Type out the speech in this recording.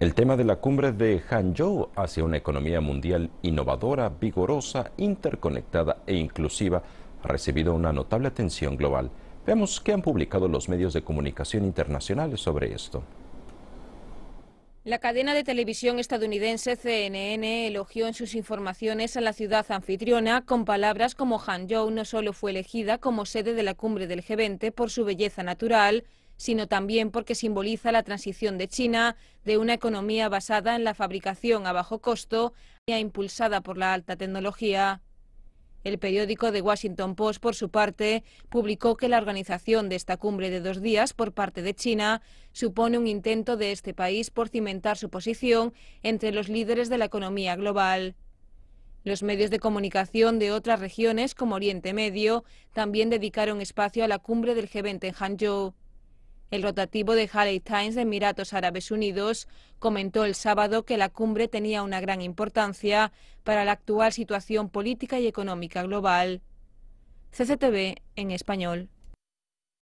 El tema de la cumbre de Hangzhou hacia una economía mundial innovadora, vigorosa, interconectada e inclusiva ha recibido una notable atención global. Veamos que han publicado los medios de comunicación internacionales sobre esto. La cadena de televisión estadounidense CNN elogió en sus informaciones a la ciudad anfitriona con palabras como Hangzhou no solo fue elegida como sede de la cumbre del G20 por su belleza natural, sino también porque simboliza la transición de China de una economía basada en la fabricación a bajo costo a impulsada por la alta tecnología. El periódico The Washington Post, por su parte, publicó que la organización de esta cumbre de dos días por parte de China supone un intento de este país por cimentar su posición entre los líderes de la economía global. Los medios de comunicación de otras regiones, como Oriente Medio, también dedicaron espacio a la cumbre del G20 en Hangzhou. El rotativo de Halley Times de Emiratos Árabes Unidos comentó el sábado que la cumbre tenía una gran importancia para la actual situación política y económica global. CCTV en español.